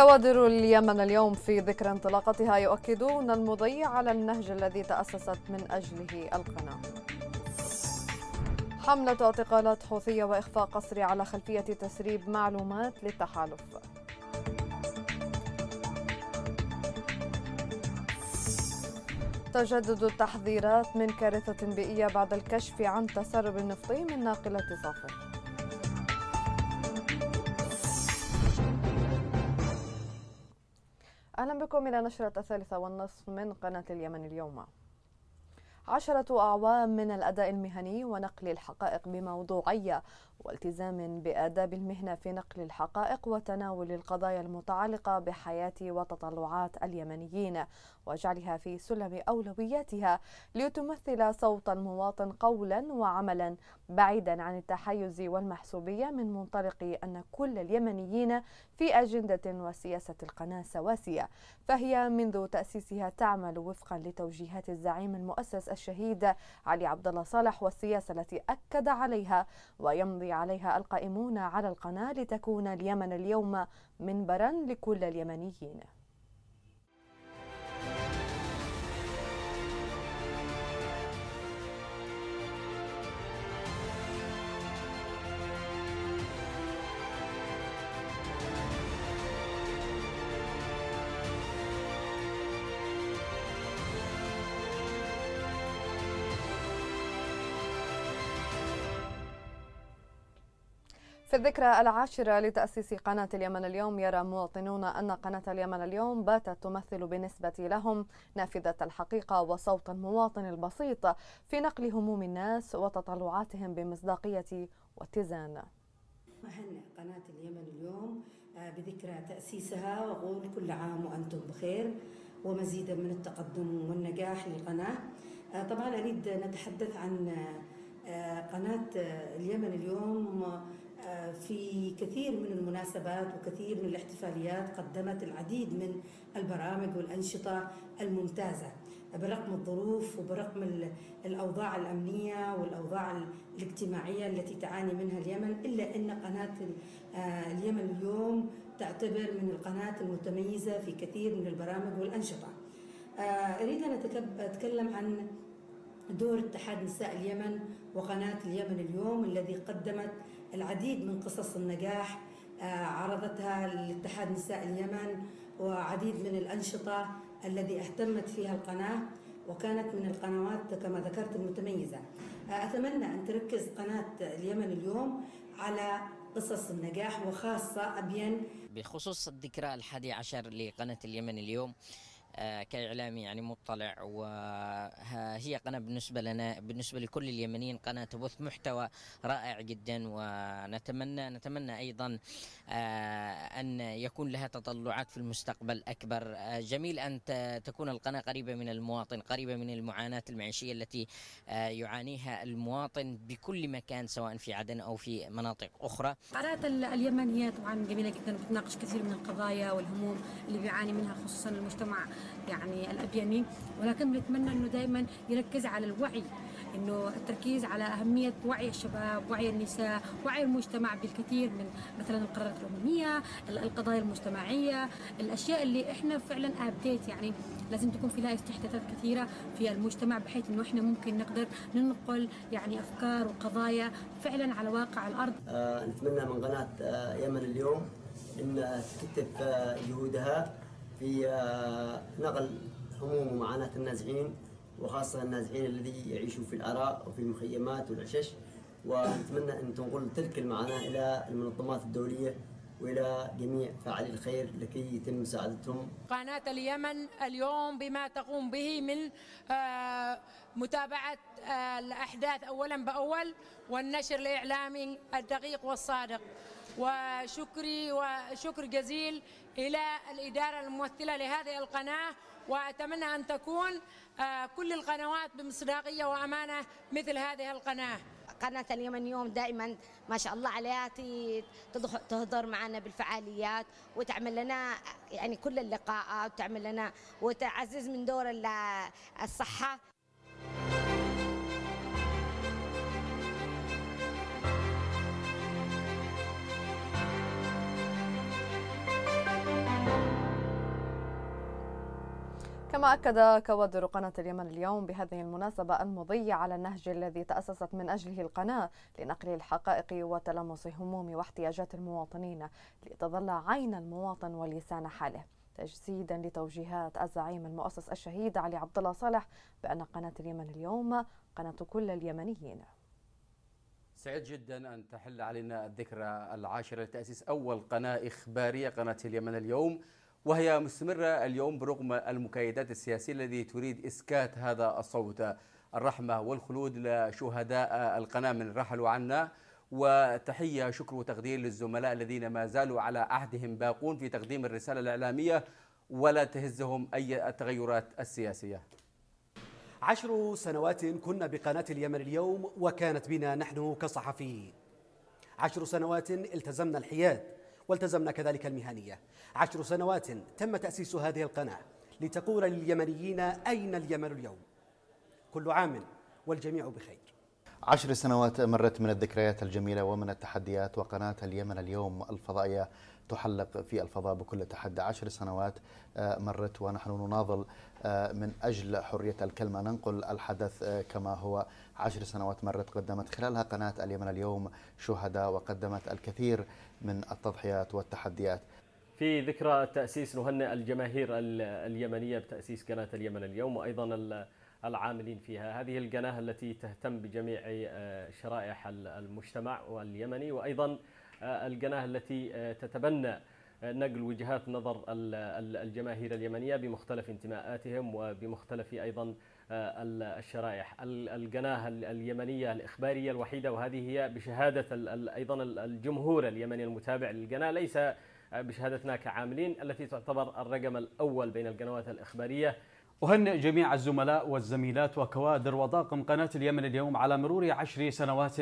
كوادر اليمن اليوم في ذكرى انطلاقتها يؤكدون المضي على النهج الذي تأسست من أجله القناة حملة اعتقالات حوثية وإخفاء قسري على خلفية تسريب معلومات للتحالف تجدد التحذيرات من كارثة بيئية بعد الكشف عن تسرب نفطي من ناقلة صافر أهلا بكم إلى نشرة الثالثة والنصف من قناة اليمن اليوم عشرة أعوام من الأداء المهني ونقل الحقائق بموضوعية والتزام بآداب المهنة في نقل الحقائق وتناول القضايا المتعلقة بحياة وتطلعات اليمنيين وجعلها في سلم أولوياتها لتمثل صوت المواطن قولا وعملا بعيدا عن التحيز والمحسوبية من منطلق أن كل اليمنيين في أجندة وسياسة القناة سواسية فهي منذ تأسيسها تعمل وفقا لتوجيهات الزعيم المؤسس الشهيد علي عبد الله صالح والسياسة التي أكد عليها ويمضي عليها القائمون على القناة لتكون اليمن اليوم منبرا لكل اليمنيين الذكرى العاشرة لتأسيس قناة اليمن اليوم يرى مواطنون أن قناة اليمن اليوم باتت تمثل بالنسبة لهم نافذة الحقيقة وصوت المواطن البسيط في نقل هموم الناس وتطلعاتهم بمصداقية واتزان مهنة قناة اليمن اليوم آه، بذكرى تأسيسها وأقول كل عام وأنتم بخير ومزيدا من التقدم والنجاح للقناة آه، طبعا أريد نتحدث عن آه، قناة اليمن اليوم في كثير من المناسبات وكثير من الاحتفاليات قدمت العديد من البرامج والأنشطة الممتازة برقم الظروف وبرقم الأوضاع الأمنية والأوضاع الاجتماعية التي تعاني منها اليمن إلا أن قناة آه، اليمن اليوم تعتبر من القناة المتميزة في كثير من البرامج والأنشطة آه، أريد أن أتكلم عن دور اتحاد نساء اليمن وقناة اليمن اليوم الذي قدمت العديد من قصص النجاح آه، عرضتها الاتحاد نساء اليمن وعديد من الأنشطة الذي اهتمت فيها القناة وكانت من القنوات كما ذكرت المتميزة آه، أتمنى أن تركز قناة اليمن اليوم على قصص النجاح وخاصة أبين بخصوص الذكرى الحادي عشر لقناة اليمن اليوم آه، كاعلامي يعني مطلع وهي قناه بالنسبه لنا بالنسبه لكل اليمنيين قناه تبث محتوى رائع جدا ونتمنى نتمنى ايضا آه، ان يكون لها تطلعات في المستقبل اكبر آه، جميل ان تكون القناه قريبه من المواطن قريبه من المعاناه المعيشيه التي يعانيها المواطن بكل مكان سواء في عدن او في مناطق اخرى قناه اليمنيه طبعا جميله جدا بتناقش كثير من القضايا والهموم اللي بيعاني منها خصوصا المجتمع يعني الابيني ولكن بنتمنى انه دائما يركز على الوعي انه التركيز على اهميه وعي الشباب، وعي النساء، وعي المجتمع بالكثير من مثلا القرارات الامميه، القضايا المجتمعيه، الاشياء اللي احنا فعلا ابديت يعني لازم تكون في لها استحداثات كثيره في المجتمع بحيث انه احنا ممكن نقدر ننقل يعني افكار وقضايا فعلا على واقع الارض. آه نتمنى من قناه آه يمن اليوم ان تكتف آه جهودها في نقل هموم ومعاناة النازحين وخاصة النازحين الذي يعيشوا في الآراء وفي المخيمات والعشش ونتمنى أن تنقل تلك المعاناة إلى المنظمات الدولية والى جميع فاعلي الخير لكي يتم مساعدتهم. قناه اليمن اليوم بما تقوم به من آه، متابعه آه، الاحداث اولا باول والنشر الاعلامي الدقيق والصادق وشكري وشكر جزيل إلى الإدارة الممثلة لهذه القناة وأتمنى أن تكون آه، كل القنوات بمصداقية وأمانة مثل هذه القناة قناة اليمن يوم دائما ما شاء الله عليها تهضر معنا بالفعاليات وتعمل لنا يعني كل اللقاءات وتعمل لنا وتعزز من دور الصحة كما أكد كوادر قناة اليمن اليوم بهذه المناسبة المضي على النهج الذي تأسست من أجله القناة لنقل الحقائق وتلمس هموم واحتياجات المواطنين لتظل عين المواطن ولسان حاله تجسيدا لتوجيهات الزعيم المؤسس الشهيد علي عبد الله صالح بأن قناة اليمن اليوم قناة كل اليمنيين سعيد جدا أن تحل علينا الذكرى العاشرة لتأسيس أول قناة إخبارية قناة اليمن اليوم وهي مستمرة اليوم برغم المكايدات السياسية التي تريد إسكات هذا الصوت الرحمة والخلود لشهداء القناة من رحلوا عنا وتحية شكر وتقدير للزملاء الذين ما زالوا على عهدهم باقون في تقديم الرسالة الإعلامية ولا تهزهم أي التغيرات السياسية عشر سنوات كنا بقناة اليمن اليوم وكانت بنا نحن كصحفيين عشر سنوات التزمنا الحياد والتزمنا كذلك المهنية عشر سنوات تم تأسيس هذه القناة لتقول لليمنيين أين اليمن اليوم كل عام والجميع بخير عشر سنوات مرت من الذكريات الجميلة ومن التحديات وقناة اليمن اليوم الفضائية تحلق في الفضاء بكل تحدي عشر سنوات آه، مرت ونحن نناضل آه، من أجل حرية الكلمة ننقل الحدث آه، كما هو عشر سنوات مرت قدمت خلالها قناة اليمن اليوم شهداء وقدمت الكثير من التضحيات والتحديات في ذكرى التأسيس نهنئ الجماهير اليمنية بتأسيس قناة اليمن اليوم وأيضا العاملين فيها هذه القناة التي تهتم بجميع آه، شرائح المجتمع اليمني وأيضا آه، القناة التي آه، تتبنى نقل وجهات نظر الجماهير اليمنية بمختلف انتماءاتهم وبمختلف أيضا آه، الشرائح القناة اليمنية الإخبارية الوحيدة وهذه هي بشهادة أيضا الجمهور اليمني المتابع للقناة ليس بشهادتنا كعاملين التي تعتبر الرقم الأول بين القنوات الإخبارية أهنئ جميع الزملاء والزميلات وكوادر وطاقم قناة اليمن اليوم على مرور عشر سنوات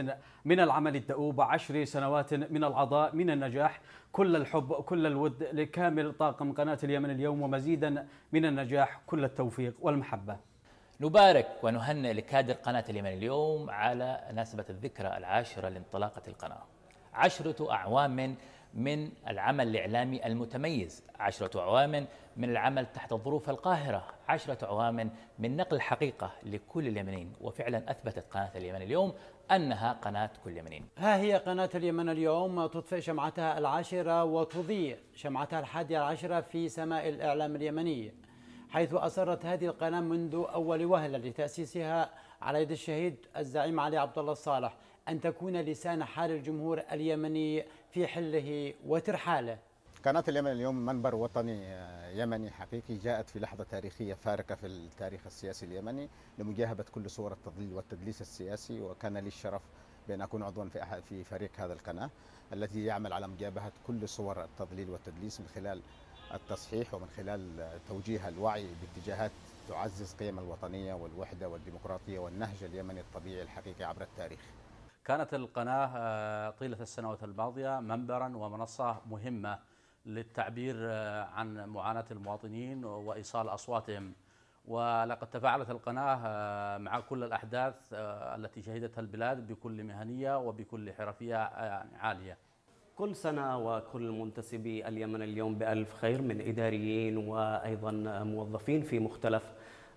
من العمل الدؤوب عشر سنوات من العضاء من النجاح كل الحب كل الود لكامل طاقم قناة اليمن اليوم ومزيدا من النجاح كل التوفيق والمحبة نبارك ونهنئ لكادر قناة اليمن اليوم على مناسبة الذكرى العاشرة لانطلاقة القناة عشرة أعوام من العمل الإعلامي المتميز عشرة أعوام من العمل تحت ظروف القاهرة عشرة أعوام من نقل الحقيقة لكل اليمنيين وفعلا أثبتت قناة اليمن اليوم أنها قناة كل يمنين ها هي قناة اليمن اليوم تطفئ شمعتها العاشرة وتضيء شمعتها الحادية عشرة في سماء الإعلام اليمني حيث أصرت هذه القناة منذ أول وهلة لتأسيسها على يد الشهيد الزعيم علي عبد الله الصالح أن تكون لسان حال الجمهور اليمني في حله وترحاله قناة اليمن اليوم منبر وطني آه، يمني حقيقي جاءت في لحظة تاريخية فارقة في التاريخ السياسي اليمني لمجاهبة كل صور التضليل والتدليس السياسي وكان لي الشرف بأن أكون عضوا في أحد في فريق هذا القناة التي يعمل على مجابهة كل صور التضليل والتدليس من خلال التصحيح ومن خلال توجيه الوعي باتجاهات تعزز قيم الوطنية والوحدة والديمقراطية والنهج اليمني الطبيعي الحقيقي عبر التاريخ كانت القناة آه، طيلة السنوات الماضية منبرا ومنصة مهمة للتعبير آه، عن معاناة المواطنين وإيصال أصواتهم ولقد تفاعلت القناة آه، مع كل الأحداث التي شهدتها البلاد بكل مهنية وبكل حرفية يعني عالية كل سنة وكل منتسبي اليمن اليوم بألف خير من إداريين وأيضا موظفين في مختلف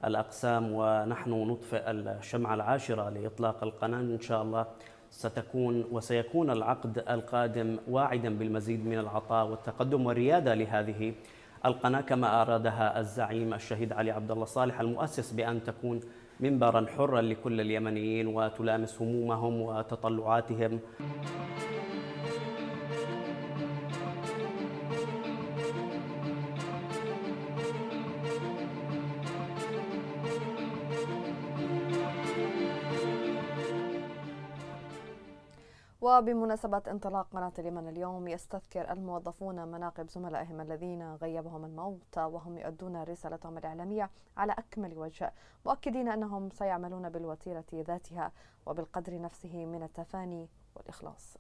الأقسام ونحن نطفئ الشمعة العاشرة لإطلاق القناة إن شاء الله ستكون وسيكون العقد القادم واعدا بالمزيد من العطاء والتقدم والريادة لهذه القناة كما أرادها الزعيم الشهيد علي عبد الله صالح المؤسس بأن تكون منبرا حرا لكل اليمنيين وتلامس همومهم وتطلعاتهم وبمناسبة انطلاق قناة اليمن اليوم يستذكر الموظفون مناقب زملائهم الذين غيبهم الموت وهم يؤدون رسالتهم الإعلامية على أكمل وجه مؤكدين أنهم سيعملون بالوتيرة ذاتها وبالقدر نفسه من التفاني والإخلاص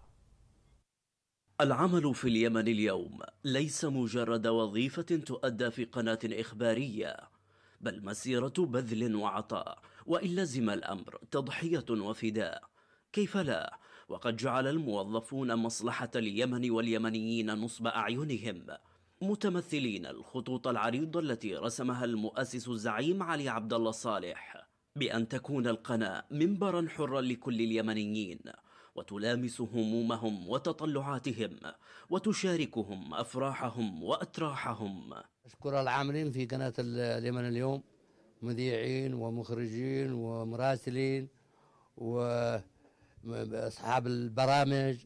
العمل في اليمن اليوم ليس مجرد وظيفة تؤدى في قناة إخبارية بل مسيرة بذل وعطاء وإن لزم الأمر تضحية وفداء كيف لا وقد جعل الموظفون مصلحة اليمن واليمنيين نصب أعينهم متمثلين الخطوط العريضة التي رسمها المؤسس الزعيم علي عبد الله صالح بأن تكون القناة منبرا حرا لكل اليمنيين وتلامس همومهم وتطلعاتهم وتشاركهم أفراحهم وأتراحهم أشكر العاملين في قناة اليمن اليوم مذيعين ومخرجين ومراسلين و اصحاب البرامج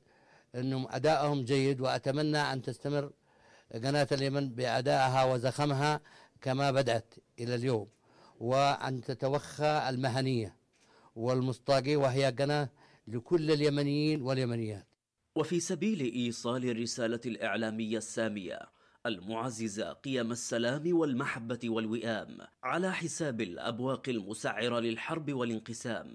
انهم ادائهم جيد واتمنى ان تستمر قناه اليمن بادائها وزخمها كما بدات الى اليوم وان تتوخى المهنيه والمصداقيه وهي قناه لكل اليمنيين واليمنيات. وفي سبيل ايصال الرساله الاعلاميه الساميه المعززة قيم السلام والمحبة والوئام على حساب الأبواق المسعرة للحرب والانقسام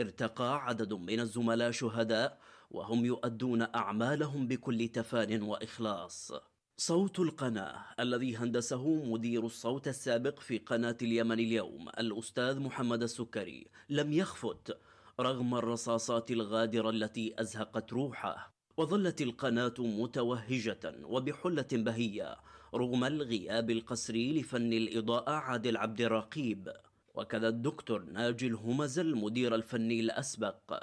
ارتقى عدد من الزملاء شهداء وهم يؤدون أعمالهم بكل تفان وإخلاص صوت القناة الذي هندسه مدير الصوت السابق في قناة اليمن اليوم الأستاذ محمد السكري لم يخفت رغم الرصاصات الغادرة التي أزهقت روحه وظلت القناة متوهجة وبحلة بهية رغم الغياب القسري لفن الإضاءة عادل عبد الرقيب وكذا الدكتور ناجي الهمز المدير الفني الأسبق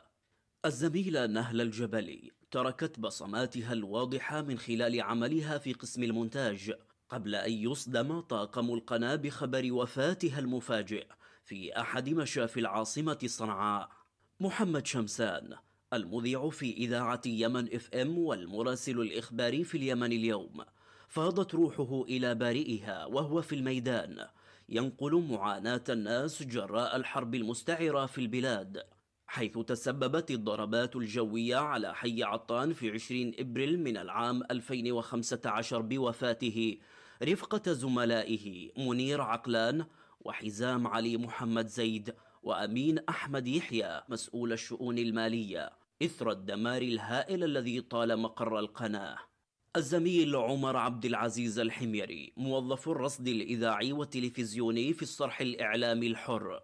الزميلة نهل الجبلي تركت بصماتها الواضحة من خلال عملها في قسم المونتاج قبل أن يصدم طاقم القناة بخبر وفاتها المفاجئ في أحد مشافي العاصمة صنعاء محمد شمسان المذيع في إذاعة يمن اف ام والمراسل الإخباري في اليمن اليوم فاضت روحه إلى بارئها وهو في الميدان ينقل معاناة الناس جراء الحرب المستعرة في البلاد حيث تسببت الضربات الجوية على حي عطان في 20 إبريل من العام 2015 بوفاته رفقة زملائه منير عقلان وحزام علي محمد زيد وأمين أحمد يحيى مسؤول الشؤون المالية إثر الدمار الهائل الذي طال مقر القناة الزميل عمر عبد العزيز الحميري موظف الرصد الإذاعي والتلفزيوني في الصرح الإعلامي الحر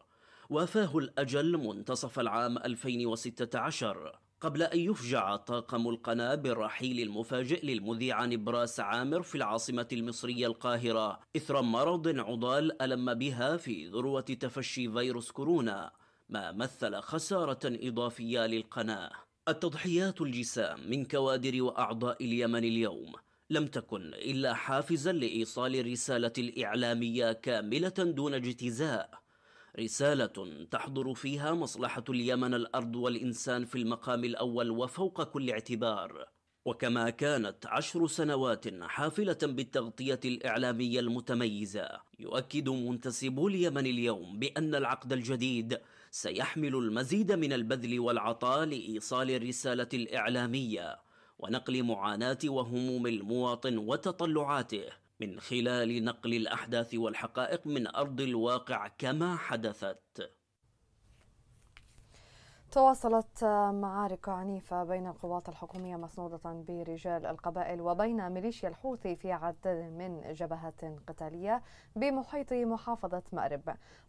وافاه الأجل منتصف العام 2016 قبل أن يفجع طاقم القناة بالرحيل المفاجئ للمذيعة نبراس عامر في العاصمة المصرية القاهرة إثر مرض عضال ألم بها في ذروة تفشي فيروس كورونا ما مثل خسارة إضافية للقناة التضحيات الجسام من كوادر وأعضاء اليمن اليوم لم تكن إلا حافزا لإيصال الرسالة الإعلامية كاملة دون اجتزاء رسالة تحضر فيها مصلحة اليمن الأرض والإنسان في المقام الأول وفوق كل اعتبار وكما كانت عشر سنوات حافلة بالتغطية الإعلامية المتميزة يؤكد منتسبو اليمن اليوم بأن العقد الجديد سيحمل المزيد من البذل والعطاء لإيصال الرسالة الإعلامية ونقل معاناة وهموم المواطن وتطلعاته من خلال نقل الأحداث والحقائق من أرض الواقع كما حدثت تواصلت معارك عنيفة بين القوات الحكومية مسنودة برجال القبائل وبين ميليشيا الحوثي في عدد من جبهات قتالية بمحيط محافظة مأرب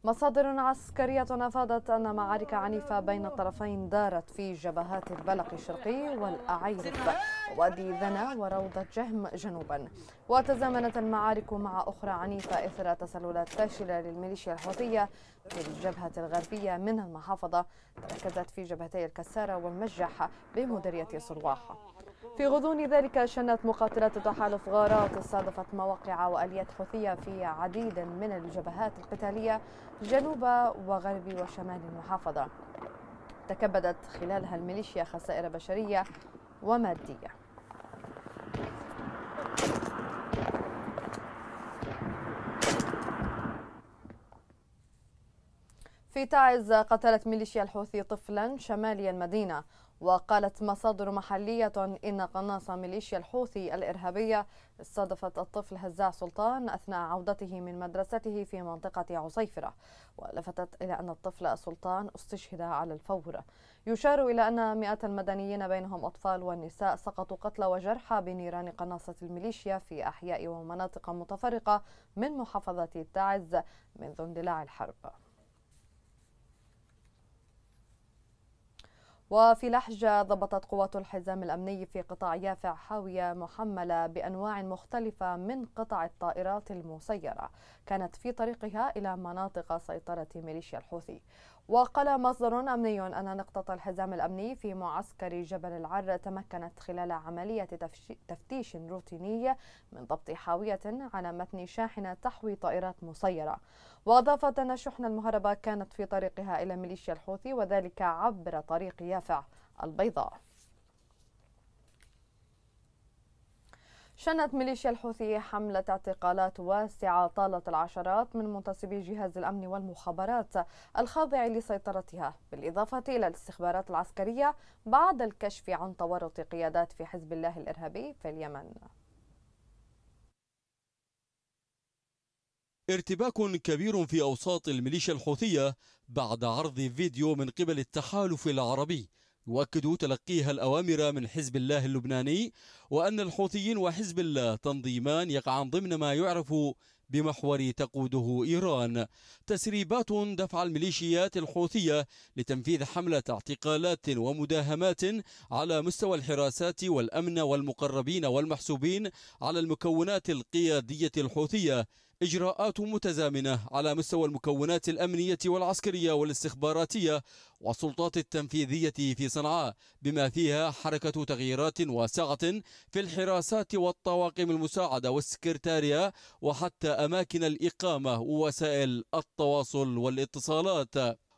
مصادر عسكرية أفادت أن معارك عنيفة بين الطرفين دارت في جبهات البلق الشرقي والأعيرب وادي ذنا وروضة جهم جنوبا وتزامنت المعارك مع أخرى عنيفة إثر تسللات فاشلة للميليشيا الحوثية في الجبهة الغربية من المحافظة تركزت في جبهتي الكسارة والمجح بمديرية صرواحة في غضون ذلك شنت مقاتلات تحالف غارات استهدفت مواقع واليات حوثيه في عديد من الجبهات القتاليه جنوب وغرب وشمال المحافظه تكبدت خلالها الميليشيا خسائر بشريه وماديه في تعز قتلت ميليشيا الحوثي طفلا شمالي المدينة وقالت مصادر محلية إن قناص ميليشيا الحوثي الإرهابية استضفت الطفل هزاع سلطان أثناء عودته من مدرسته في منطقة عصيفرة ولفتت إلى أن الطفل سلطان استشهد على الفور يشار إلى أن مئات المدنيين بينهم أطفال والنساء سقطوا قتلى وجرحى بنيران قناصة الميليشيا في أحياء ومناطق متفرقة من محافظة تعز منذ اندلاع الحرب وفي لحجة ضبطت قوات الحزام الأمني في قطاع يافع حاوية محملة بأنواع مختلفة من قطع الطائرات المسيرة كانت في طريقها إلى مناطق سيطرة ميليشيا الحوثي وقال مصدر أمني أن نقطة الحزام الأمني في معسكر جبل العر تمكنت خلال عملية تفتيش روتينية من ضبط حاوية على متن شاحنة تحوي طائرات مسيرة وأضافت أن شحن المهربة كانت في طريقها إلى ميليشيا الحوثي وذلك عبر طريق يافع البيضاء شنت ميليشيا الحوثي حملة اعتقالات واسعة طالت العشرات من منتصبي جهاز الأمن والمخابرات الخاضع لسيطرتها بالإضافة إلى الاستخبارات العسكرية بعد الكشف عن تورط قيادات في حزب الله الإرهابي في اليمن ارتباك كبير في أوساط الميليشيا الحوثية بعد عرض فيديو من قبل التحالف العربي يؤكد تلقيها الأوامر من حزب الله اللبناني وأن الحوثيين وحزب الله تنظيمان يقعان ضمن ما يعرف بمحور تقوده إيران تسريبات دفع الميليشيات الحوثية لتنفيذ حملة اعتقالات ومداهمات على مستوى الحراسات والأمن والمقربين والمحسوبين على المكونات القيادية الحوثية إجراءات متزامنة على مستوى المكونات الأمنية والعسكرية والاستخباراتية والسلطات التنفيذية في صنعاء بما فيها حركة تغييرات واسعة في الحراسات والطواقم المساعدة والسكرتارية وحتى أماكن الإقامة ووسائل التواصل والاتصالات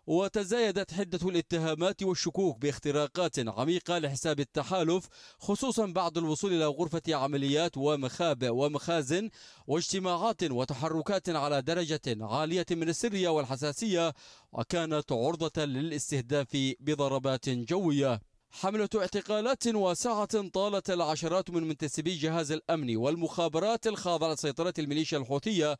وتزايدت حدة الاتهامات والشكوك باختراقات عميقة لحساب التحالف خصوصا بعد الوصول إلى غرفة عمليات ومخابئ ومخازن واجتماعات وتحركات على درجة عالية من السرية والحساسية وكانت عرضة للاستهداف بضربات جوية حملة اعتقالات واسعة طالت العشرات من منتسبي جهاز الأمن والمخابرات الخاضعة لسيطرة الميليشيا الحوثية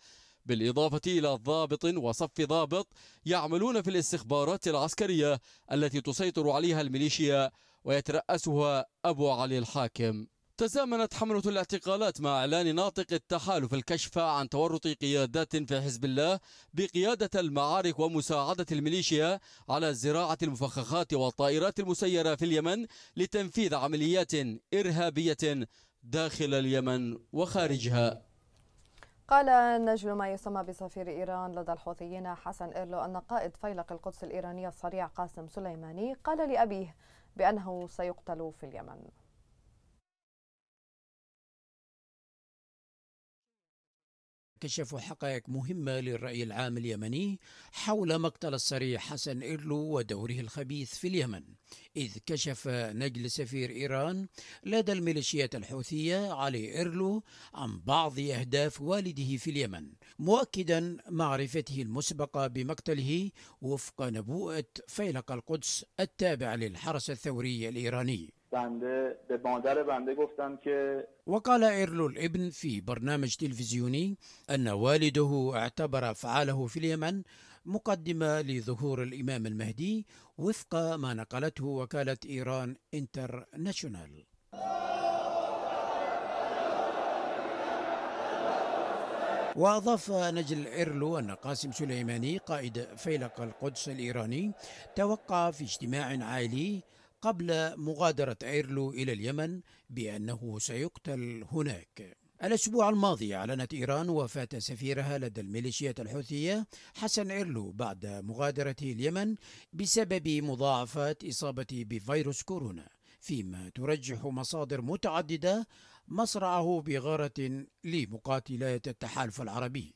بالإضافة إلى ضابط وصف ضابط يعملون في الاستخبارات العسكرية التي تسيطر عليها الميليشيا ويترأسها أبو علي الحاكم تزامنت حملة الاعتقالات مع إعلان ناطق التحالف الكشف عن تورط قيادات في حزب الله بقيادة المعارك ومساعدة الميليشيا على زراعة المفخخات والطائرات المسيرة في اليمن لتنفيذ عمليات إرهابية داخل اليمن وخارجها قال نجم ما يسمى بسفير إيران لدى الحوثيين حسن إيرلو أن قائد فيلق القدس الإيرانية الصريع قاسم سليماني قال لأبيه بأنه سيقتل في اليمن كشفوا حقائق مهمة للرأي العام اليمني حول مقتل الصريح حسن إرلو ودوره الخبيث في اليمن إذ كشف نجل سفير إيران لدى الميليشيات الحوثية علي إرلو عن بعض أهداف والده في اليمن مؤكدا معرفته المسبقة بمقتله وفق نبوءة فيلق القدس التابع للحرس الثوري الإيراني وقال إيرلو الابن في برنامج تلفزيوني أن والده اعتبر أفعاله في اليمن مقدمة لظهور الإمام المهدي وفق ما نقلته وكالة إيران انترناشونال وأضاف نجل إيرلو أن قاسم سليماني قائد فيلق القدس الإيراني توقع في اجتماع عائلي قبل مغادرة ايرلو إلى اليمن بأنه سيقتل هناك الأسبوع الماضي أعلنت إيران وفاة سفيرها لدى الميليشيات الحوثية حسن إيرلو بعد مغادرته اليمن بسبب مضاعفات إصابته بفيروس كورونا فيما ترجح مصادر متعددة مصرعه بغارة لمقاتلات التحالف العربي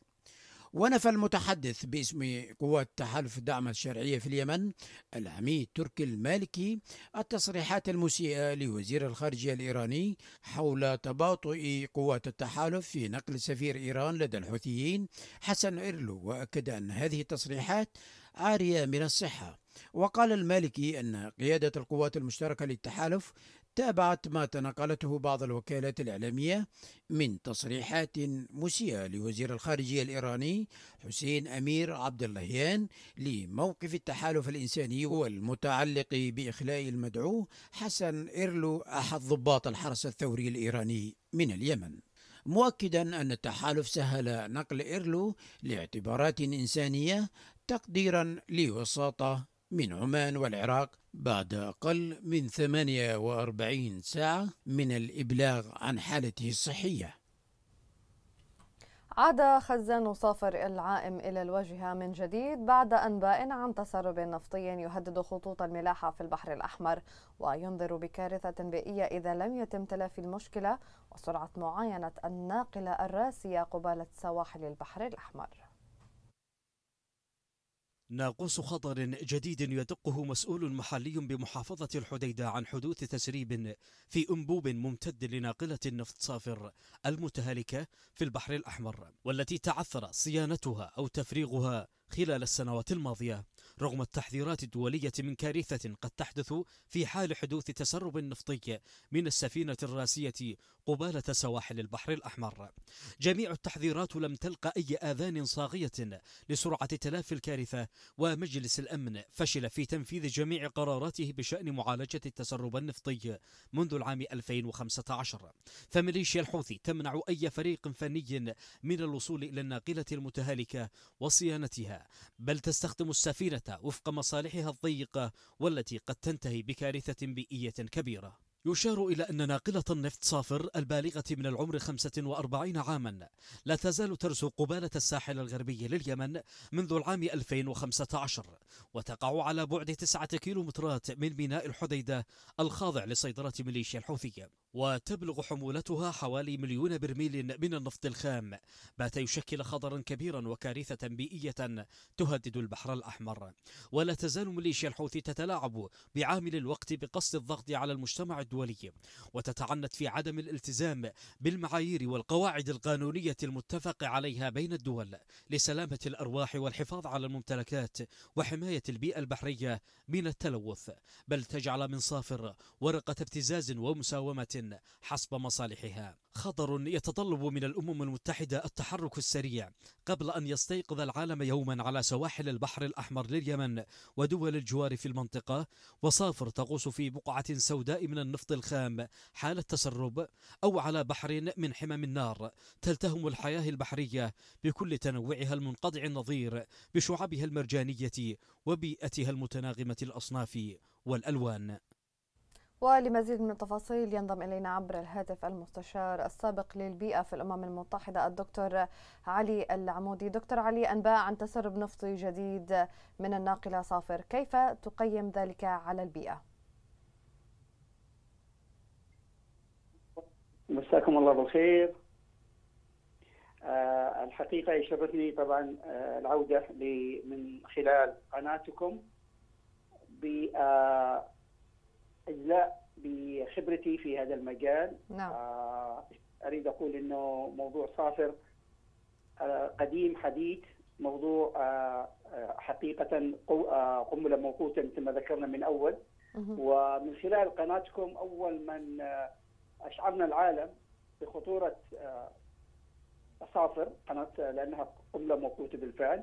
ونفى المتحدث باسم قوات تحالف الدعم الشرعية في اليمن العميد تركي المالكي التصريحات المسيئة لوزير الخارجية الإيراني حول تباطؤ قوات التحالف في نقل سفير إيران لدى الحوثيين حسن إرلو وأكد أن هذه التصريحات عارية من الصحة وقال المالكي أن قيادة القوات المشتركة للتحالف تابعت ما تناقلته بعض الوكالات الإعلامية من تصريحات مسيئة لوزير الخارجية الإيراني حسين أمير عبد اللهيان لموقف التحالف الإنساني والمتعلق بإخلاء المدعو حسن إيرلو أحد ضباط الحرس الثوري الإيراني من اليمن مؤكدا أن التحالف سهل نقل إيرلو لاعتبارات إنسانية تقديرا لوساطة من عمان والعراق بعد أقل من 48 ساعة من الإبلاغ عن حالته الصحية عاد خزان صافر العائم إلى الواجهة من جديد بعد أنباء عن تسرب نفطي يهدد خطوط الملاحة في البحر الأحمر وينذر بكارثة بيئية إذا لم يتم تلافي المشكلة وسرعة معاينة الناقلة الراسية قبالة سواحل البحر الأحمر ناقوس خطر جديد يدقه مسؤول محلي بمحافظة الحديدة عن حدوث تسريب في أنبوب ممتد لناقلة النفط صافر المتهالكة في البحر الأحمر والتي تعثر صيانتها أو تفريغها خلال السنوات الماضية رغم التحذيرات الدولية من كارثة قد تحدث في حال حدوث تسرب نفطي من السفينة الراسية قبالة سواحل البحر الأحمر جميع التحذيرات لم تلقى أي آذان صاغية لسرعة تلافي الكارثة ومجلس الأمن فشل في تنفيذ جميع قراراته بشأن معالجة التسرب النفطي منذ العام 2015 فميليشيا الحوثي تمنع أي فريق فني من الوصول إلى الناقلة المتهالكة وصيانتها بل تستخدم السفينة الحياة وفق مصالحها الضيقة والتي قد تنتهي بكارثة بيئية كبيرة يشار إلى أن ناقلة النفط صافر البالغة من العمر 45 عاما لا تزال ترسو قبالة الساحل الغربي لليمن منذ العام 2015 وتقع على بعد 9 كيلومترات من ميناء الحديدة الخاضع لسيطرة ميليشيا الحوثية وتبلغ حمولتها حوالي مليون برميل من النفط الخام بات يشكل خطرا كبيرا وكارثة بيئية تهدد البحر الأحمر ولا تزال ميليشيا الحوثي تتلاعب بعامل الوقت بقصد الضغط على المجتمع الدولي وتتعنت في عدم الالتزام بالمعايير والقواعد القانونية المتفق عليها بين الدول لسلامة الأرواح والحفاظ على الممتلكات وحماية البيئة البحرية من التلوث بل تجعل من صافر ورقة ابتزاز ومساومة حسب مصالحها خطر يتطلب من الأمم المتحدة التحرك السريع قبل أن يستيقظ العالم يوما على سواحل البحر الأحمر لليمن ودول الجوار في المنطقة وصافر تغوص في بقعة سوداء من النفط الخام حال التسرب أو على بحر من حمم النار تلتهم الحياة البحرية بكل تنوعها المنقطع النظير بشعبها المرجانية وبيئتها المتناغمة الأصناف والألوان ولمزيد من التفاصيل ينضم إلينا عبر الهاتف المستشار السابق للبيئة في الأمم المتحدة الدكتور علي العمودي دكتور علي أنباء عن تسرب نفطي جديد من الناقلة صافر كيف تقيم ذلك على البيئة؟ مساكم الله بالخير آه، الحقيقة يشرفني طبعا آه، العودة من خلال قناتكم بخبرتي في هذا المجال نعم. آه، اريد اقول انه موضوع صافر آه، قديم حديث موضوع آه، حقيقه قنبله موقوته مثل ما ذكرنا من اول ومن خلال قناتكم اول من اشعرنا العالم بخطوره صافر قناه لانها قنبله موقوته بالفعل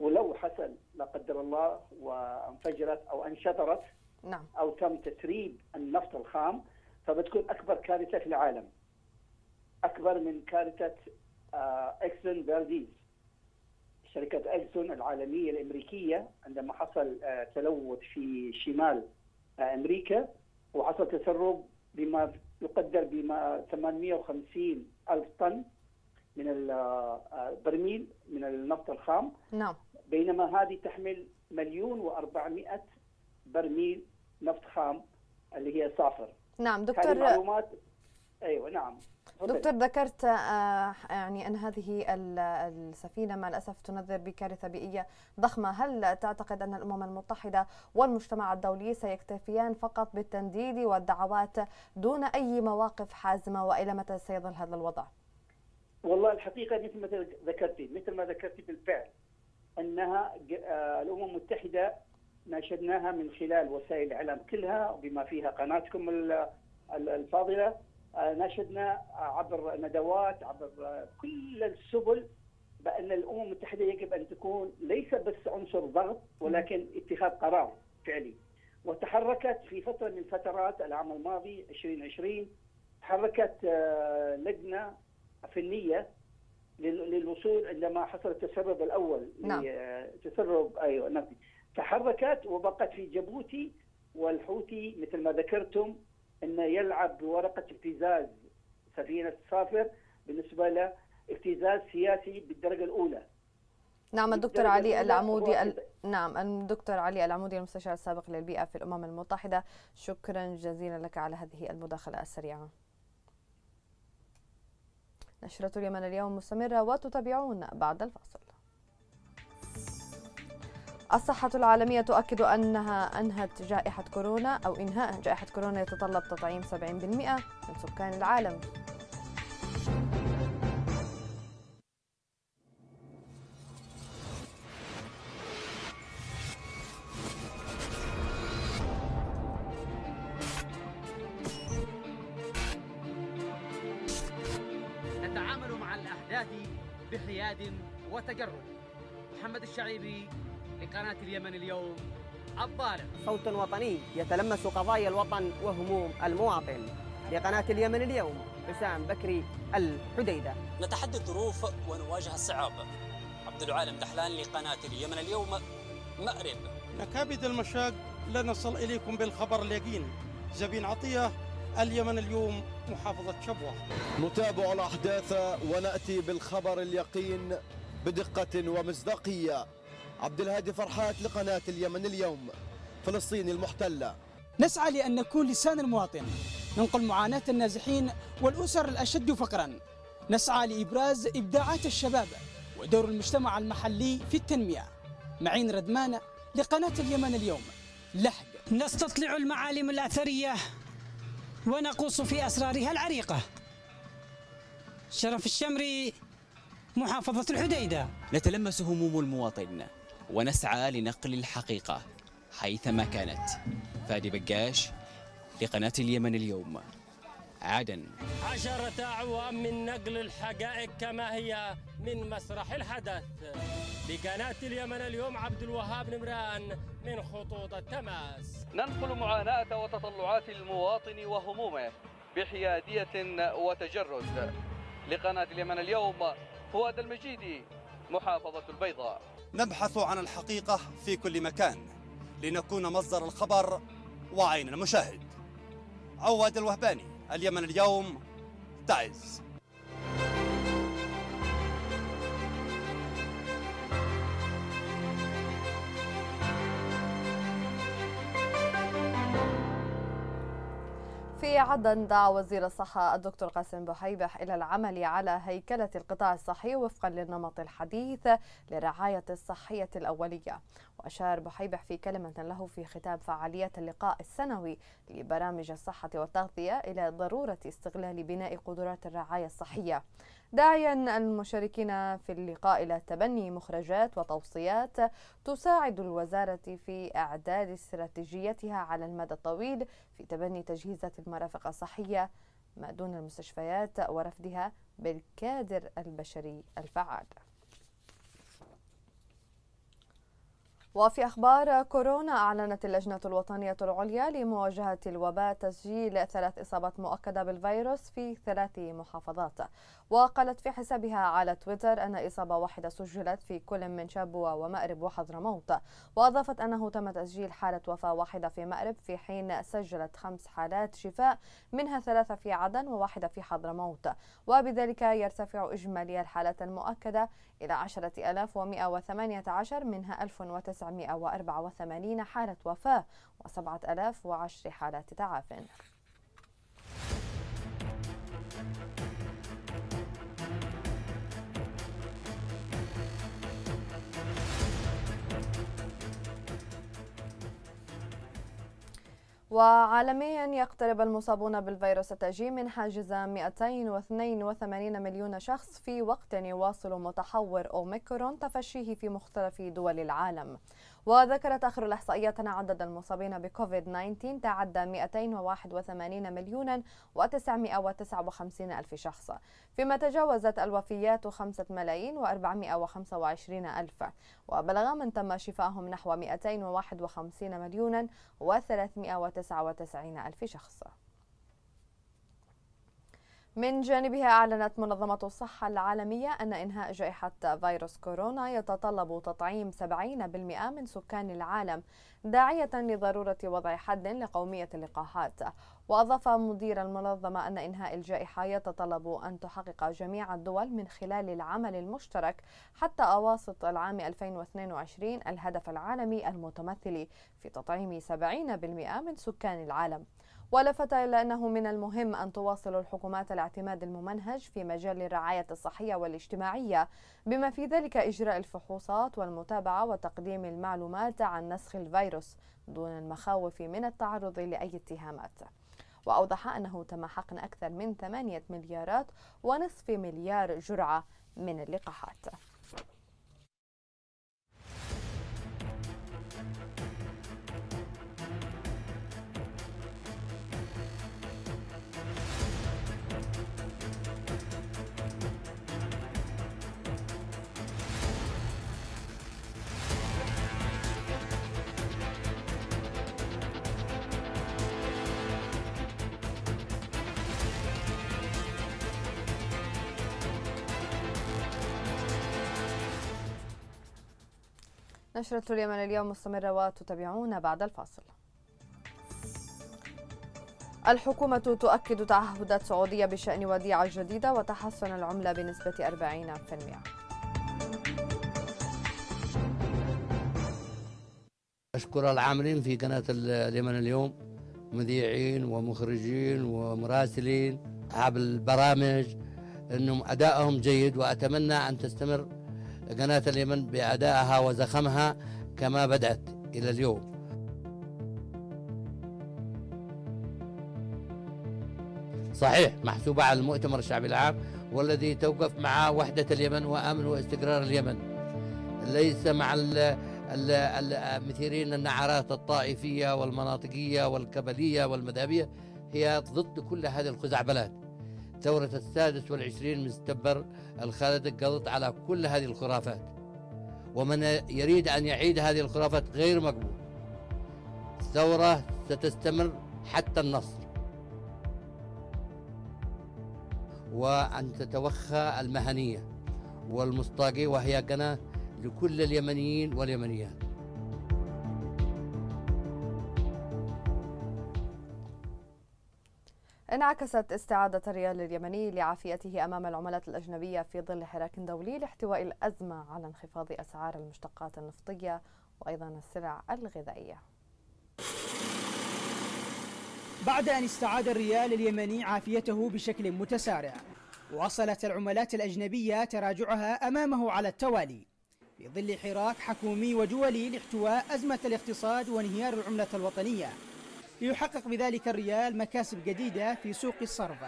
ولو حصل لا قدر الله وانفجرت او انشطرت نعم. أو تم تسريب النفط الخام فبتكون أكبر كارثة في العالم أكبر من كارثة آه، إكسون فالديز شركة إكسون العالمية الأمريكية عندما حصل آه، تلوث في شمال آه، أمريكا وحصل تسرب بما يقدر ب 850 ألف طن من البرميل من النفط الخام نعم بينما هذه تحمل مليون و400 برميل نفط خام اللي هي صافر نعم دكتور معلومات ايوه نعم دكتور ذكرت آه، يعني ان هذه السفينه مع الاسف تنذر بكارثه بيئيه ضخمه، هل تعتقد ان الامم المتحده والمجتمع الدولي سيكتفيان فقط بالتنديد والدعوات دون اي مواقف حازمه والى متى سيظل هذا الوضع؟ والله الحقيقه مثل ما ذكرتي مثل ما ذكرتي بالفعل انها آه، الامم المتحده ناشدناها من خلال وسائل الاعلام كلها بما فيها قناتكم الفاضله آه، ناشدنا عبر ندوات عبر آه، كل السبل بان الامم المتحده يجب ان تكون ليس بس عنصر ضغط ولكن اتخاذ قرار فعلي وتحركت في فتره من فترات العام الماضي 2020 تحركت آه، لجنه فنيه للوصول عندما حصل التسرب الاول نعم تسرب ايوه نعم تحركت وبقت في جيبوتي والحوثي مثل ما ذكرتم انه يلعب بورقه ابتزاز سفينه سافر بالنسبه له ابتزاز سياسي بالدرجه الاولى نعم الدكتور علي العمودي ال... نعم الدكتور علي العمودي المستشار السابق للبيئه في الامم المتحده شكرا جزيلا لك على هذه المداخله السريعه نشرة اليمن اليوم مستمرة وتتابعون بعد الفاصل الصحة العالمية تؤكد أنها أنهت جائحة كورونا أو إنهاء جائحة كورونا يتطلب تطعيم 70% من سكان العالم نتعامل مع الأحداث بحياد وتجرد محمد الشعيبي لقناة اليمن اليوم الظالم صوت وطني يتلمس قضايا الوطن وهموم المواطن لقناة اليمن اليوم حسام بكري الحديدة نتحدى الظروف ونواجه الصعاب عبد العالم دحلان لقناة اليمن اليوم مأرب نكابد المشاق لنصل إليكم بالخبر اليقين زبين عطية اليمن اليوم محافظة شبوة نتابع الأحداث ونأتي بالخبر اليقين بدقة ومصداقية عبد الهادي فرحات لقناة اليمن اليوم فلسطين المحتلة نسعى لأن نكون لسان المواطن ننقل معاناة النازحين والأسر الأشد فقرا نسعى لإبراز إبداعات الشباب ودور المجتمع المحلي في التنمية معين ردمان لقناة اليمن اليوم لحق نستطلع المعالم الأثرية ونقوص في أسرارها العريقة شرف الشمري محافظة الحديدة نتلمس هموم المواطن ونسعى لنقل الحقيقة حيثما كانت فادي بقاش لقناة اليمن اليوم عدن عشرة أعوام من نقل الحقائق كما هي من مسرح الحدث لقناة اليمن اليوم عبد الوهاب نمران من خطوط التماس ننقل معاناة وتطلعات المواطن وهمومه بحيادية وتجرد لقناة اليمن اليوم فؤاد المجيدي محافظة البيضاء نبحث عن الحقيقة في كل مكان لنكون مصدر الخبر وعين المشاهد عواد الوهباني اليمن اليوم تعز في عدن دعا وزير الصحة الدكتور قاسم بحيبح إلى العمل على هيكلة القطاع الصحي وفقا للنمط الحديث لرعاية الصحية الأولية وأشار بحيبح في كلمة له في ختام فعاليات اللقاء السنوي لبرامج الصحة والتغذية إلى ضرورة استغلال بناء قدرات الرعاية الصحية داعيا المشاركين في اللقاء إلى تبني مخرجات وتوصيات تساعد الوزارة في إعداد استراتيجيتها على المدى الطويل في تبني تجهيزات المرافق الصحية ما دون المستشفيات ورفدها بالكادر البشري الفعال وفي أخبار كورونا أعلنت اللجنة الوطنية العليا لمواجهة الوباء تسجيل ثلاث إصابات مؤكدة بالفيروس في ثلاث محافظات وقالت في حسابها على تويتر أن إصابة واحدة سجلت في كل من شابوة ومأرب وحضرموت وأضافت أنه تم تسجيل حالة وفاة واحدة في مأرب في حين سجلت خمس حالات شفاء منها ثلاثة في عدن وواحدة في حضرموت وبذلك يرتفع إجمالي الحالات المؤكدة إلى 10118 منها 1090 1984 حالة وفاة و7010 حالات تعافٍ. وعالميا يقترب المصابون بالفيروس التاجي من حاجز 282 مليون شخص في وقت يواصل متحور أوميكرون تفشيه في مختلف دول العالم وذكرت آخر الإحصائيات أن عدد المصابين بكوفيد 19 تعدى 281 مليونا و959 ألف شخص فيما تجاوزت الوفيات 5 ملايين و425 ألف وبلغ من تم شفاهم نحو 251 مليونا و399 ألف شخص من جانبها أعلنت منظمة الصحة العالمية أن إنهاء جائحة فيروس كورونا يتطلب تطعيم 70% من سكان العالم داعية لضرورة وضع حد لقومية اللقاحات وأضاف مدير المنظمة أن إنهاء الجائحة يتطلب أن تحقق جميع الدول من خلال العمل المشترك حتى أواسط العام 2022 الهدف العالمي المتمثل في تطعيم 70% من سكان العالم ولفت إلى أنه من المهم أن تواصل الحكومات الاعتماد الممنهج في مجال الرعاية الصحية والاجتماعية بما في ذلك إجراء الفحوصات والمتابعة وتقديم المعلومات عن نسخ الفيروس دون المخاوف من التعرض لأي اتهامات وأوضح أنه تم حقن أكثر من 8 مليارات ونصف مليار جرعة من اللقاحات نشرة اليمن اليوم مستمرة وتتابعونا بعد الفاصل الحكومة تؤكد تعهدات سعودية بشأن وديعة جديدة وتحسن العملة بنسبة 40% أشكر العاملين في قناة اليمن اليوم مذيعين ومخرجين ومراسلين أصحاب البرامج أنهم أدائهم جيد وأتمنى أن تستمر قناة اليمن بأدائها وزخمها كما بدأت إلى اليوم صحيح محسوبة على المؤتمر الشعبي العام والذي توقف مع وحدة اليمن وأمن واستقرار اليمن ليس مع المثيرين النعرات الطائفية والمناطقية والكبلية والمذهبية هي ضد كل هذه الخزعبلات ثورة السادس والعشرين من سبتمبر الخالدة قضت على كل هذه الخرافات ومن يريد أن يعيد هذه الخرافات غير مقبول الثورة ستستمر حتى النصر وأن تتوخى المهنية والمصداقية وهي قناة لكل اليمنيين واليمنيات انعكست استعادة الريال اليمني لعافيته أمام العملات الأجنبية في ظل حراك دولي لاحتواء الأزمة على انخفاض أسعار المشتقات النفطية وأيضا السلع الغذائية بعد أن استعاد الريال اليمني عافيته بشكل متسارع واصلت العملات الأجنبية تراجعها أمامه على التوالي في ظل حراك حكومي ودولي لاحتواء أزمة الاقتصاد وانهيار العملة الوطنية ليحقق بذلك الريال مكاسب جديدة في سوق الصرف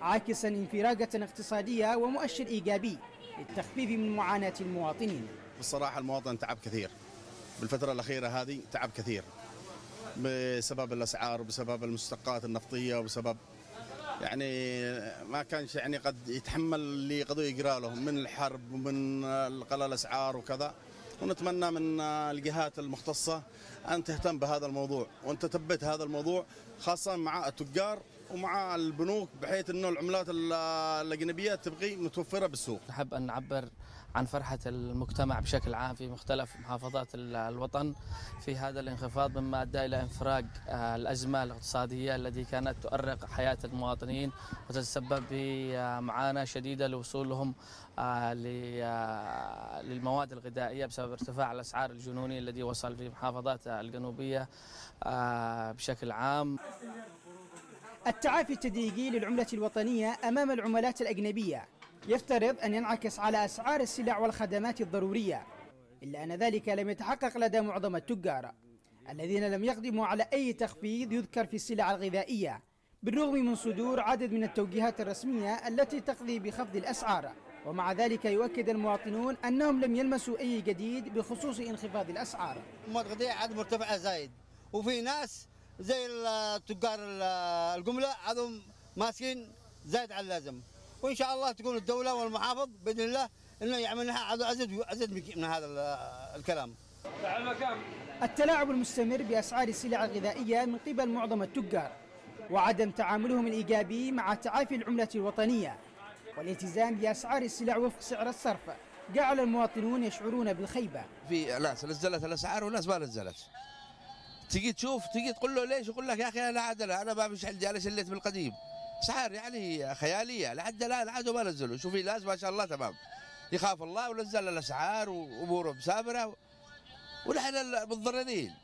عاكسا انفراجة اقتصادية ومؤشر إيجابي للتخفيف من معاناة المواطنين بالصراحة المواطن تعب كثير بالفترة الأخيرة هذه تعب كثير بسبب الأسعار وبسبب المشتقات النفطية وبسبب يعني ما كانش يعني قد يتحمل اللي قدروا يقرا لهم من الحرب ومن قلال الاسعار وكذا ونتمنى من الجهات المختصة أن تهتم بهذا الموضوع وأن تثبت هذا الموضوع خاصة مع التجار ومع البنوك بحيث انه العملات الاجنبيه تبقي متوفره بالسوق. نحب ان نعبر عن فرحه المجتمع بشكل عام في مختلف محافظات الوطن في هذا الانخفاض مما ادى الى انفراج آه، الازمه الاقتصاديه التي كانت تؤرق حياه المواطنين وتتسبب بمعاناه شديده لوصولهم آه، آه، للمواد الغذائيه بسبب ارتفاع الاسعار الجنوني الذي وصل في المحافظات الجنوبيه بشكل عام. التعافي التدريجي للعملة الوطنية أمام العملات الأجنبية يفترض أن ينعكس على أسعار السلع والخدمات الضرورية إلا أن ذلك لم يتحقق لدى معظم التجار الذين لم يقدموا على أي تخفيض يذكر في السلع الغذائية بالرغم من صدور عدد من التوجيهات الرسمية التي تقضي بخفض الأسعار ومع ذلك يؤكد المواطنون أنهم لم يلمسوا أي جديد بخصوص انخفاض الأسعار مرتفعة زايد وفي ناس زي التجار الجمله عندهم ماسكين زايد على اللازم وان شاء الله تكون الدوله والمحافظ باذن الله انه يعمل لها عدد عدد من هذا الكلام. التلاعب المستمر باسعار السلع الغذائيه من قبل معظم التجار وعدم تعاملهم الايجابي مع تعافي العمله الوطنيه والالتزام باسعار السلع وفق سعر الصرف جعل المواطنون يشعرون بالخيبه. في لا نزلت الاسعار وناس ما نزلت. تجي تشوف تجي تقول له ليش يقول لك يا اخي انا عاد انا ما فيش عندي انا شليت بالقديم اسعار يعني خياليه لحد الان عادوا ما نزلوا شوفي ناس ما شاء الله تمام يخاف الله ونزل الاسعار واموره مسافره ونحن متضررين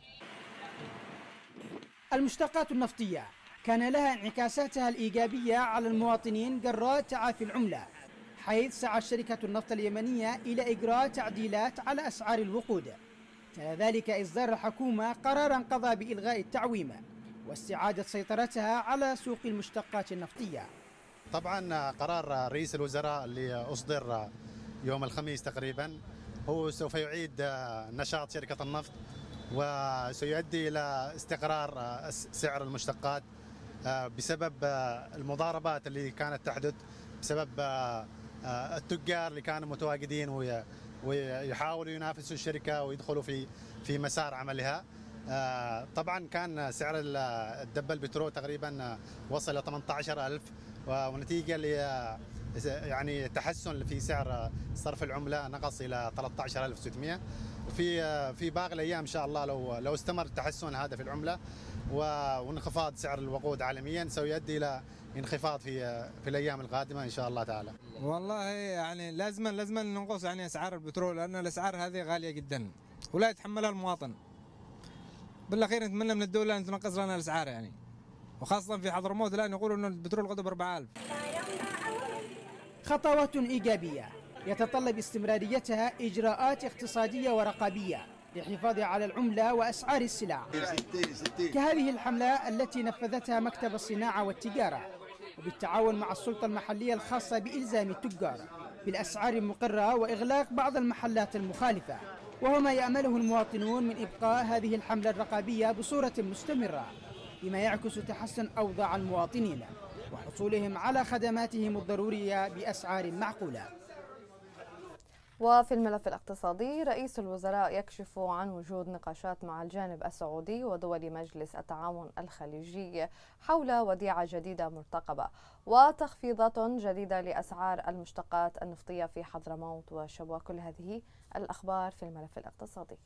المشتقات النفطيه كان لها انعكاساتها الايجابيه على المواطنين جراء تعافي العمله حيث سعت شركه النفط اليمنيه الى اجراء تعديلات على اسعار الوقود تلا ذلك إصدار الحكومة قرارا قضى بإلغاء التعويمة واستعادة سيطرتها على سوق المشتقات النفطية طبعا قرار رئيس الوزراء اللي أصدر يوم الخميس تقريبا هو سوف يعيد نشاط شركة النفط وسيؤدي إلى استقرار سعر المشتقات بسبب المضاربات اللي كانت تحدث بسبب التجار اللي كانوا متواجدين ويحاولوا ينافسوا الشركه ويدخلوا في في مسار عملها آه، طبعا كان سعر الدبه البترول تقريبا وصل ل 18000 ونتيجه ل يعني تحسن في سعر صرف العمله نقص الى 13600 في آه، في باقي الايام ان شاء الله لو لو استمر التحسن هذا في العمله وانخفاض سعر الوقود عالميا سيؤدي الى انخفاض في آه، في الايام القادمه ان شاء الله تعالى. والله يعني لازما لازما ننقص يعني اسعار البترول لان الاسعار هذه غاليه جدا ولا يتحملها المواطن. بالاخير نتمنى من الدوله ان تنقص لنا الاسعار يعني. وخاصه في حضرموت الان يقولوا انه البترول غدا ب 4000. خطوات ايجابيه يتطلب استمراريتها إجراءات اقتصادية ورقابية للحفاظ على العملة وأسعار السلع كهذه الحملة التي نفذتها مكتب الصناعة والتجارة وبالتعاون مع السلطة المحلية الخاصة بإلزام التجار بالأسعار المقرة وإغلاق بعض المحلات المخالفة وهو ما يأمله المواطنون من إبقاء هذه الحملة الرقابية بصورة مستمرة بما يعكس تحسن أوضاع المواطنين وحصولهم على خدماتهم الضرورية بأسعار معقولة وفي الملف الاقتصادي رئيس الوزراء يكشف عن وجود نقاشات مع الجانب السعودي ودول مجلس التعاون الخليجي حول وديعة جديدة مرتقبة وتخفيضات جديدة لأسعار المشتقات النفطية في حضرموت وشبوة كل هذه الأخبار في الملف الاقتصادي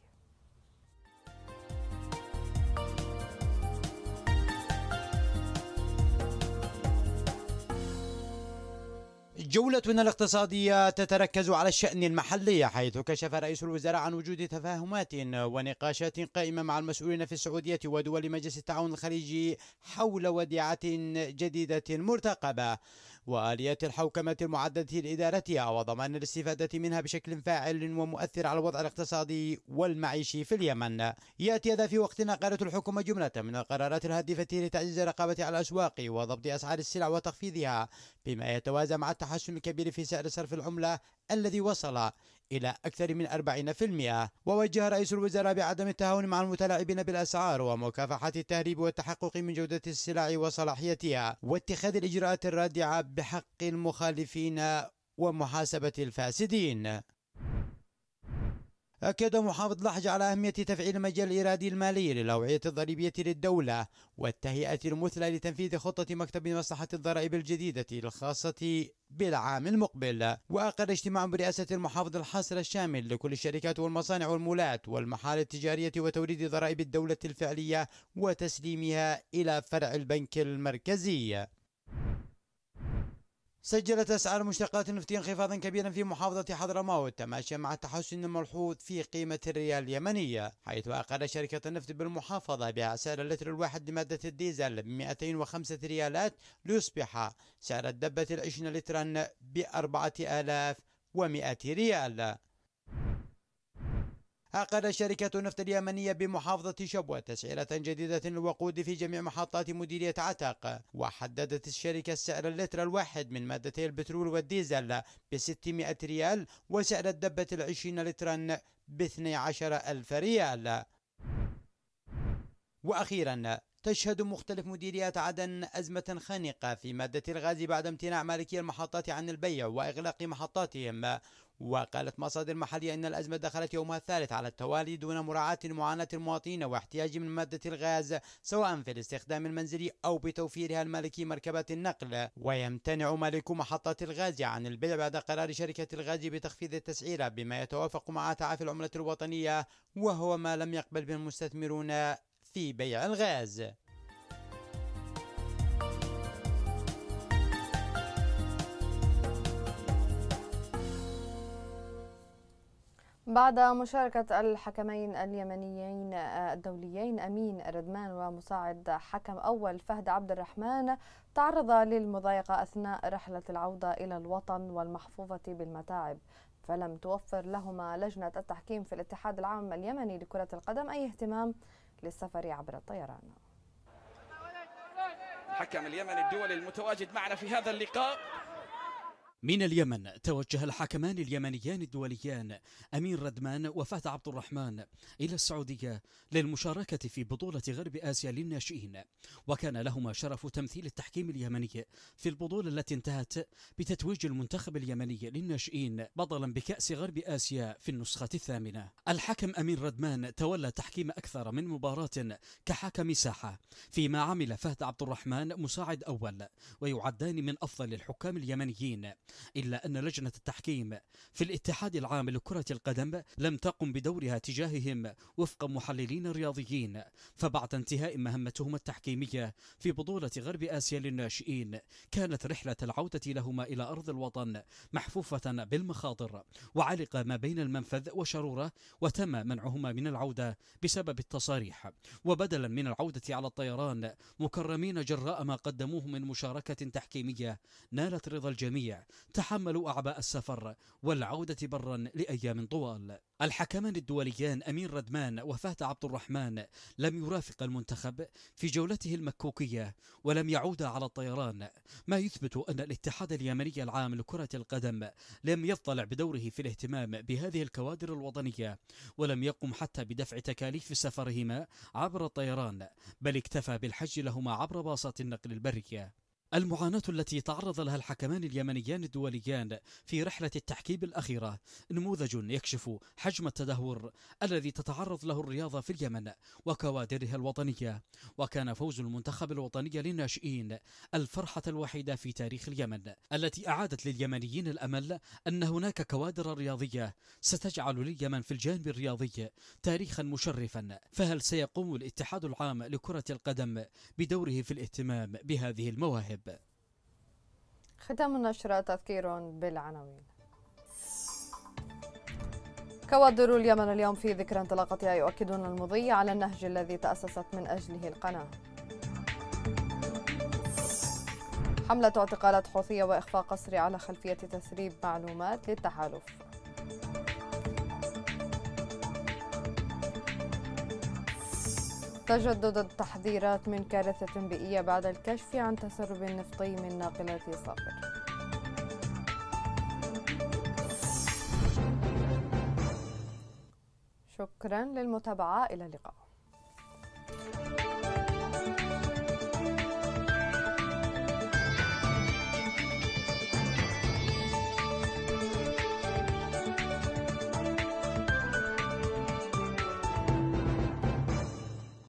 جولتنا الاقتصادية تتركز على الشأن المحلي حيث كشف رئيس الوزراء عن وجود تفاهمات ونقاشات قائمة مع المسؤولين في السعودية ودول مجلس التعاون الخليجي حول وديعة جديدة مرتقبة وآليات الحوكمة المعدده لإدارتها وضمان الاستفادة منها بشكل فاعل ومؤثر على الوضع الاقتصادي والمعيشي في اليمن يأتي هذا في وقتنا قالت الحكومة جملة من القرارات الهادفة لتعزيز الرقابة على الأسواق وضبط أسعار السلع وتخفيضها بما يتوازى مع التحسن الكبير في سعر صرف العملة الذي وصل إلى أكثر من 40% ووجه رئيس الوزراء بعدم التهاون مع المتلاعبين بالأسعار ومكافحة التهريب والتحقق من جودة السلع وصلاحيتها واتخاذ الإجراءات الرادعة بحق المخالفين ومحاسبة الفاسدين أكد محافظ لحج على أهمية تفعيل المجال الإرادي المالي للأوعية الضريبية للدولة والتهيئة المثلى لتنفيذ خطة مكتب مصلحة الضرائب الجديدة الخاصة بالعام المقبل وأقر اجتماع برئاسة المحافظ الحصر الشامل لكل الشركات والمصانع والمولات والمحال التجارية وتوريد ضرائب الدولة الفعلية وتسليمها إلى فرع البنك المركزي سجلت أسعار المشتقات النفطية انخفاضا كبيرا في محافظة حضرموت تماشيا مع التحسن الملحوظ في قيمة الريال اليمنية حيث أقر شركة النفط بالمحافظة بأسعار اللتر الواحد لمادة الديزل ب 205 ريالات ليصبح سعر الدبة العشرين لترا ب 4200 ريال عقد شركة النفط اليمنية بمحافظة شبوة تسعيرة جديدة للوقود في جميع محطات مديرية عتاق وحددت الشركة سعر اللتر الواحد من مادتي البترول والديزل ب 600 ريال وسعر الدبة العشرين لترا ب 12 ألف ريال وأخيرا تشهد مختلف مديريات عدن أزمة خانقة في مادة الغاز بعد امتناع مالكي المحطات عن البيع وإغلاق محطاتهم وقالت مصادر محلية أن الأزمة دخلت يومها الثالث على التوالي دون مراعاة معاناة المواطنين واحتياجهم من مادة الغاز سواء في الاستخدام المنزلي أو بتوفيرها المالكي مركبات النقل ويمتنع مالكو محطة الغاز عن البيع بعد قرار شركة الغاز بتخفيض التسعيرة بما يتوافق مع تعافي العملة الوطنية وهو ما لم يقبل به المستثمرون في بيع الغاز بعد مشاركة الحكمين اليمنيين آه، الدوليين أمين ردمان ومساعد حكم أول فهد عبد الرحمن تعرض للمضايقة أثناء رحلة العودة إلى الوطن والمحفوظة بالمتاعب فلم توفر لهما لجنة التحكيم في الاتحاد العام اليمني لكرة القدم أي اهتمام للسفر عبر الطيران الحكم اليمني الدولي المتواجد معنا في هذا اللقاء من اليمن توجه الحكمان اليمنيان الدوليان أمين ردمان وفهد عبد الرحمن إلى السعودية للمشاركة في بطولة غرب آسيا للناشئين وكان لهما شرف تمثيل التحكيم اليمني في البطولة التي انتهت بتتويج المنتخب اليمني للناشئين بطلا بكأس غرب آسيا في النسخة الثامنة الحكم أمين ردمان تولى تحكيم أكثر من مباراة كحكم ساحة فيما عمل فهد عبد الرحمن مساعد أول ويعدان من أفضل الحكام اليمنيين إلا أن لجنة التحكيم في الاتحاد العام لكرة القدم لم تقم بدورها تجاههم وفق محللين رياضيين فبعد انتهاء مهمتهم التحكيمية العالمية في بطولة غرب آسيا للناشئين كانت رحلة العودة لهما إلى أرض الوطن محفوفة بالمخاطر وعلق ما بين المنفذ وشرورة وتم منعهما من العودة بسبب التصاريح وبدلا من العودة على الطيران مكرمين جراء ما قدموه من مشاركة تحكيمية نالت رضا الجميع تحملوا أعباء السفر والعودة برا لأيام طوال الحكمان الدوليان أمين ردمان وفهد عبد الرحمن لم يرافق المنتخب في جولته طائرته المكوكية ولم يعود على الطيران ما يثبت أن الاتحاد اليمني العام لكرة القدم لم يضطلع بدوره في الاهتمام بهذه الكوادر الوطنية ولم يقم حتى بدفع تكاليف سفرهما عبر الطيران بل اكتفى بالحج لهما عبر باصات النقل البرية المعاناة التي تعرض لها الحكمان اليمنيان الدوليان في رحلة التحكيم الأخيرة نموذج يكشف حجم التدهور الذي تتعرض له الرياضة في اليمن وكوادرها الوطنية وكان فوز المنتخب الوطني للناشئين الفرحة الوحيدة في تاريخ اليمن التي أعادت لليمنيين الأمل أن هناك كوادر رياضية ستجعل اليمن في الجانب الرياضي تاريخا مشرفا فهل سيقوم الاتحاد العام لكرة القدم بدوره في الاهتمام بهذه المواهب الأحباء ختام النشرة تذكير بالعناوين كوادر اليمن اليوم في ذكرى انطلاقتها يؤكدون المضي على النهج الذي تأسست من أجله القناة حملة اعتقالات حوثية وإخفاء قسري على خلفية تسريب معلومات للتحالف تجدد التحذيرات من كارثة بيئية بعد الكشف عن تسرب نفطي من ناقلة صافر شكرا للمتابعة إلى اللقاء